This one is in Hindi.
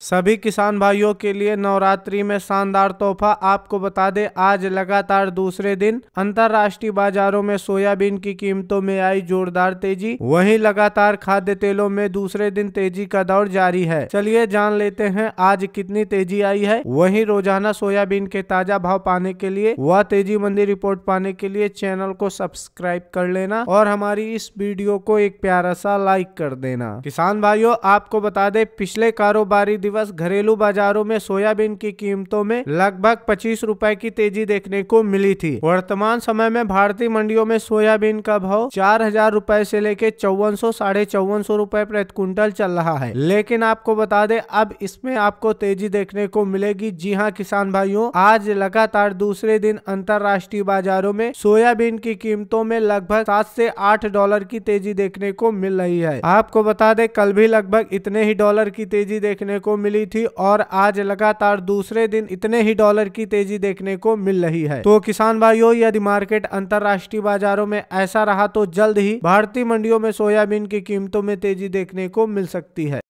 सभी किसान भाइयों के लिए नवरात्रि में शानदार तोहफा आपको बता दें आज लगातार दूसरे दिन अंतरराष्ट्रीय बाजारों में सोयाबीन की कीमतों में आई जोरदार तेजी वहीं लगातार खाद्य तेलों में दूसरे दिन तेजी का दौर जारी है चलिए जान लेते हैं आज कितनी तेजी आई है वहीं रोजाना सोयाबीन के ताजा भाव पाने के लिए व तेजी मंदी रिपोर्ट पाने के लिए चैनल को सब्सक्राइब कर लेना और हमारी इस वीडियो को एक प्यारा सा लाइक कर देना किसान भाइयों आपको बता दे पिछले कारोबारी दिवस घरेलू बाजारों में सोयाबीन की कीमतों में लगभग पच्चीस रूपए की तेजी देखने को मिली थी वर्तमान समय में भारतीय मंडियों में सोयाबीन का भाव चार हजार रूपए ऐसी लेके चौवन सौ साढ़े चौवन सौ रूपए प्रति क्विंटल चल रहा है लेकिन आपको बता दे अब इसमें आपको तेजी देखने को मिलेगी जी हाँ किसान भाइयों आज लगातार दूसरे दिन अंतर्राष्ट्रीय बाजारों में सोयाबीन की कीमतों में लगभग सात से आठ डॉलर की तेजी देखने को मिल रही है आपको बता दे कल भी लगभग इतने ही डॉलर की तेजी देखने को मिली थी और आज लगातार दूसरे दिन इतने ही डॉलर की तेजी देखने को मिल रही है तो किसान भाइयों यदि मार्केट अंतर्राष्ट्रीय बाजारों में ऐसा रहा तो जल्द ही भारतीय मंडियों में सोयाबीन की कीमतों में तेजी देखने को मिल सकती है